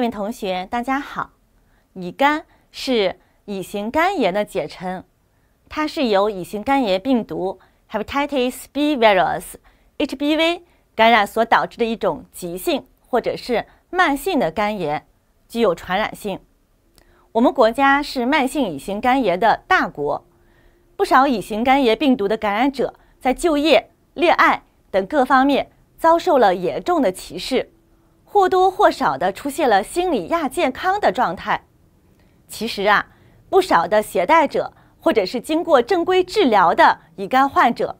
各位同学，大家好。乙肝是乙型肝炎的简称，它是由乙型肝炎病毒 （Hepatitis B Virus, HBV） 感染所导致的一种急性或者是慢性的肝炎，具有传染性。我们国家是慢性乙型肝炎的大国，不少乙型肝炎病毒的感染者在就业、恋爱等各方面遭受了严重的歧视。或多或少的出现了心理亚健康的状态。其实啊，不少的携带者或者是经过正规治疗的乙肝患者，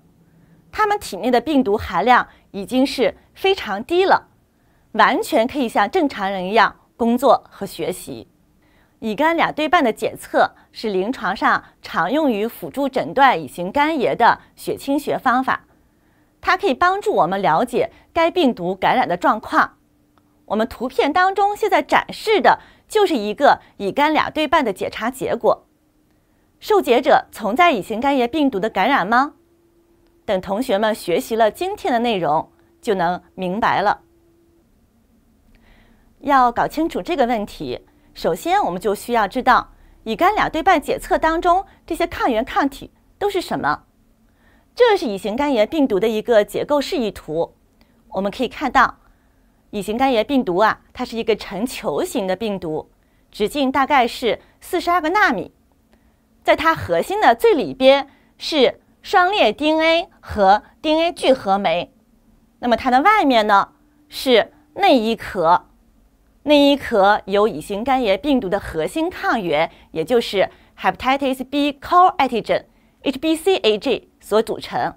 他们体内的病毒含量已经是非常低了，完全可以像正常人一样工作和学习。乙肝两对半的检测是临床上常用于辅助诊断乙型肝炎的血清学方法，它可以帮助我们了解该病毒感染的状况。我们图片当中现在展示的就是一个乙肝两对半的检查结果，受检者存在乙型肝炎病毒的感染吗？等同学们学习了今天的内容，就能明白了。要搞清楚这个问题，首先我们就需要知道乙肝两对半检测当中这些抗原抗体都是什么。这是乙型肝炎病毒的一个结构示意图，我们可以看到。乙型肝炎病毒啊，它是一个呈球形的病毒，直径大概是四十二个纳米。在它核心的最里边是双链 DNA 和 DNA 聚合酶。那么它的外面呢是内衣壳，内衣壳由乙型肝炎病毒的核心抗原，也就是 Hepatitis B Core Antigen（HBcAg） 所组成。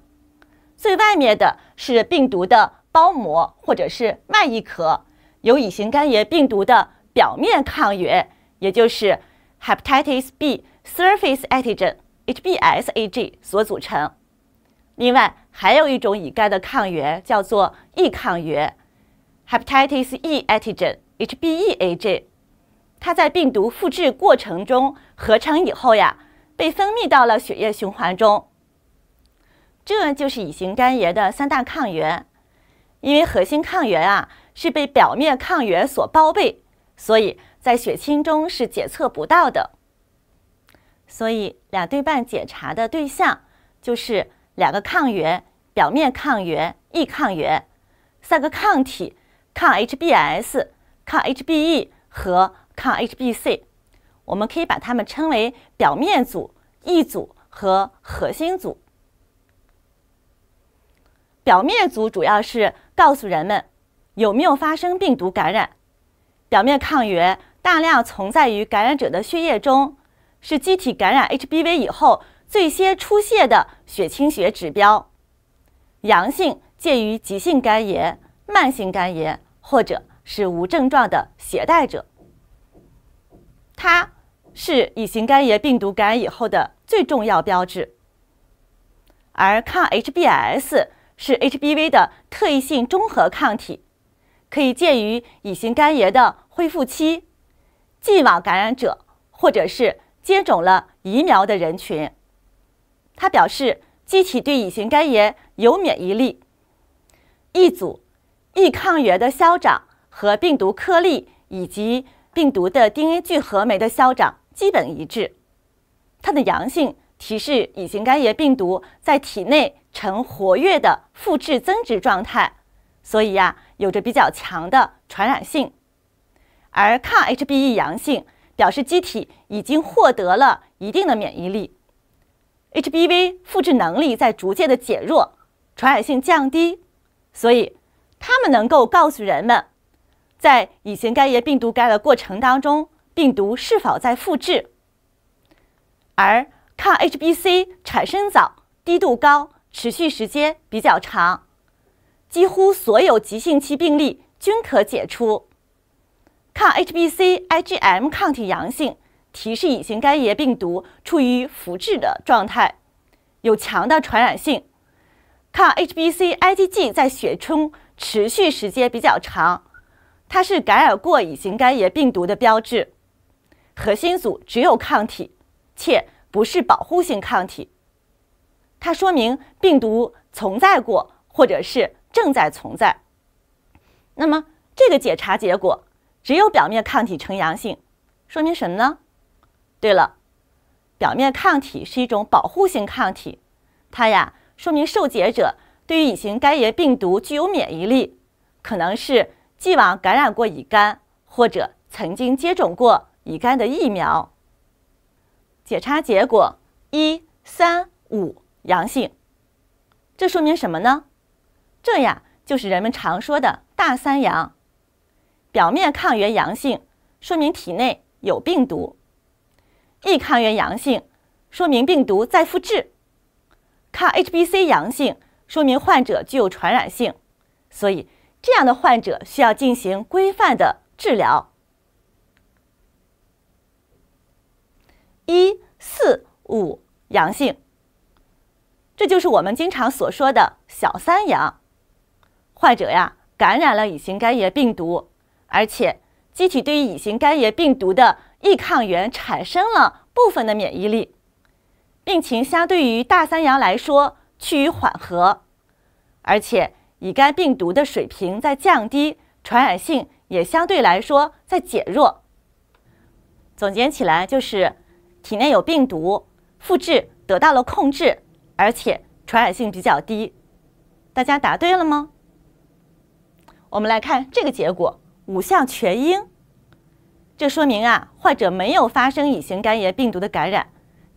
最外面的是病毒的。包膜或者是外衣壳由乙型肝炎病毒的表面抗原，也就是 hepatitis B surface antigen HBsAg 所组成。另外，还有一种乙肝的抗原叫做 e 抗原 hepatitis e antigen HBeAg，它在病毒复制过程中合成以后呀，被分泌到了血液循环中。这就是乙型肝炎的三大抗原。因为核心抗原啊是被表面抗原所包被，所以在血清中是检测不到的。所以两对半检查的对象就是两个抗原，表面抗原、E 抗原；三个抗体，抗 HBS、抗 HBE 和抗 HBC。我们可以把它们称为表面组、E 组和核心组。表面组主要是告诉人们有没有发生病毒感染。表面抗原大量存在于感染者的血液中，是机体感染 HBV 以后最先出现的血清学指标。阳性介于急性肝炎、慢性肝炎或者是无症状的携带者，它是乙型肝炎病毒感染以后的最重要标志。而抗 HBs。是 HBV 的特异性中和抗体，可以介于乙型肝炎的恢复期、既往感染者或者是接种了疫苗的人群。它表示机体对乙型肝炎有免疫力。一组易抗原的消长和病毒颗粒以及病毒的 DNA 聚合酶的消长基本一致。它的阳性。提示乙型肝炎病毒在体内呈活跃的复制增殖状态，所以呀，有着比较强的传染性。而抗 HBe 阳性表示机体已经获得了一定的免疫力，HBV 复制能力在逐渐的减弱，传染性降低，所以它们能够告诉人们，在乙型肝炎病毒感染过程当中，病毒是否在复制，而。抗 HBC 产生早、低度高、持续时间比较长，几乎所有急性期病例均可解除。抗 HBC IgM 抗体阳性提示乙型肝炎病毒处于复制的状态，有强的传染性。抗 HBC IgG 在血中持续时间比较长，它是感染过乙型肝炎病毒的标志。核心组只有抗体，且。不是保护性抗体，它说明病毒存在过或者是正在存在。那么这个检查结果只有表面抗体呈阳性，说明什么呢？对了，表面抗体是一种保护性抗体，它呀说明受检者对于乙型肝炎病毒具有免疫力，可能是既往感染过乙肝或者曾经接种过乙肝的疫苗。检查结果一三五阳性，这说明什么呢？这呀就是人们常说的大三阳。表面抗原阳性说明体内有病毒，E 抗原阳性说明病毒在复制，抗 HBC 阳性说明患者具有传染性，所以这样的患者需要进行规范的治疗。一四五阳性，这就是我们经常所说的小三阳患者呀，感染了乙型肝炎病毒，而且机体对于乙型肝炎病毒的易抗原产生了部分的免疫力，病情相对于大三阳来说趋于缓和，而且乙肝病毒的水平在降低，传染性也相对来说在减弱。总结起来就是。体内有病毒复制得到了控制，而且传染性比较低。大家答对了吗？我们来看这个结果，五项全因。这说明啊患者没有发生乙型肝炎病毒的感染，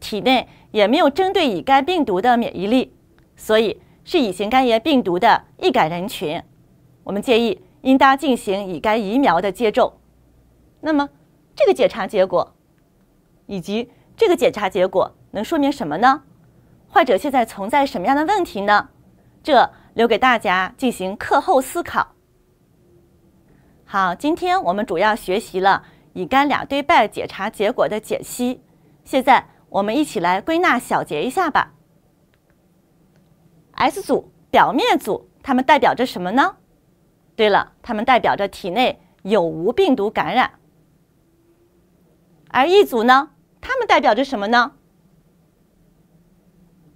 体内也没有针对乙肝病毒的免疫力，所以是乙型肝炎病毒的易感人群。我们建议应当进行乙肝疫苗的接种。那么这个检查结果以及。这个检查结果能说明什么呢？患者现在存在什么样的问题呢？这留给大家进行课后思考。好，今天我们主要学习了乙肝两对半检查结果的解析。现在我们一起来归纳小结一下吧。S 组表面组，它们代表着什么呢？对了，它们代表着体内有无病毒感染。而 E 组呢？它们代表着什么呢？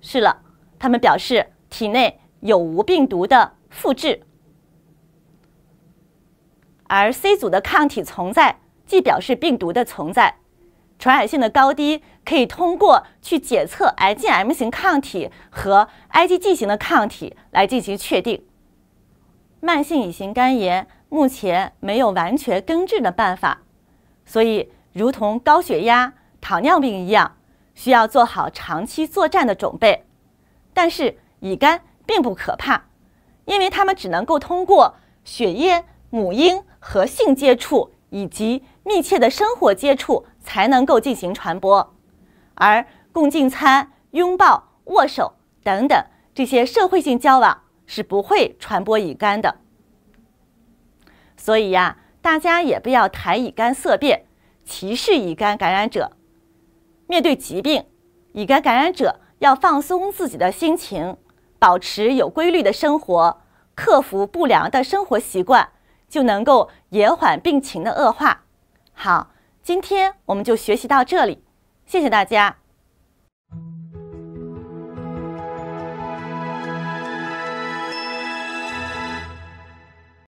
是了，它们表示体内有无病毒的复制。而 C 组的抗体存在，既表示病毒的存在，传染性的高低可以通过去检测 IgM 型抗体和 IgG 型的抗体来进行确定。慢性乙型肝炎目前没有完全根治的办法，所以如同高血压。糖尿病一样，需要做好长期作战的准备，但是乙肝并不可怕，因为它们只能够通过血液、母婴和性接触以及密切的生活接触才能够进行传播，而共进餐、拥抱、握手等等这些社会性交往是不会传播乙肝的。所以呀，大家也不要谈乙肝色变，歧视乙肝感染者。面对疾病，乙肝感染者要放松自己的心情，保持有规律的生活，克服不良的生活习惯，就能够延缓病情的恶化。好，今天我们就学习到这里，谢谢大家。